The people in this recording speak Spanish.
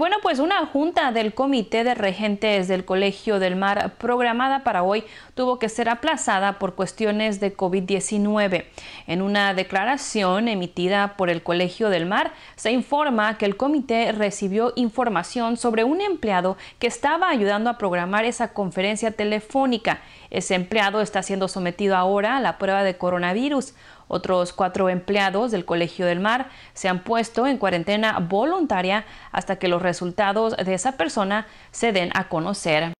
Bueno, pues una junta del Comité de Regentes del Colegio del Mar programada para hoy tuvo que ser aplazada por cuestiones de COVID-19. En una declaración emitida por el Colegio del Mar, se informa que el comité recibió información sobre un empleado que estaba ayudando a programar esa conferencia telefónica. Ese empleado está siendo sometido ahora a la prueba de coronavirus. Otros cuatro empleados del Colegio del Mar se han puesto en cuarentena voluntaria hasta que los resultados de esa persona se den a conocer.